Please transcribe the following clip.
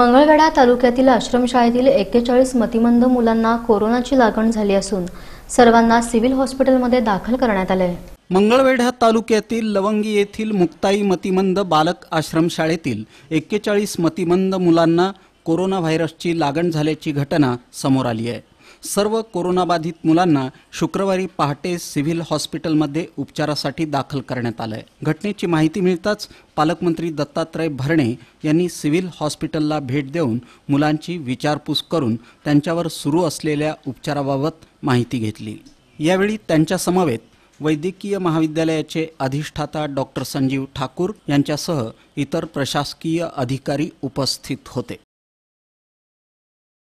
मंगळवेढा तालुक्यातील आश्रमशाळेतील एक्केचाळीस मतिमंद मुलांना कोरोनाची लागण झाली असून सर्वांना सिव्हिल हॉस्पिटलमध्ये दाखल करण्यात आले मंगळवेढा तालुक्यातील लवंगी येथील मुक्ताई मतिमंद बालक आश्रमशाळेतील एक्केचाळीस मतिमंद मुलांना कोरोना व्हायरसची लागण झाल्याची घटना समोर आली आहे सर्व कोरोनाबाधित मुलांना शुक्रवारी पहाटे सिव्हिल हॉस्पिटलमध्ये उपचारासाठी दाखल करण्यात आलं आहे घटनेची माहिती मिळताच पालकमंत्री दत्तात्रय भरणे यांनी सिव्हिल हॉस्पिटलला भेट देऊन मुलांची विचारपूस करून त्यांच्यावर सुरू असलेल्या उपचाराबाबत माहिती घेतली यावेळी त्यांच्यासमवेत वैद्यकीय महाविद्यालयाचे अधिष्ठाता डॉक्टर संजीव ठाकूर यांच्यासह इतर प्रशासकीय अधिकारी उपस्थित होते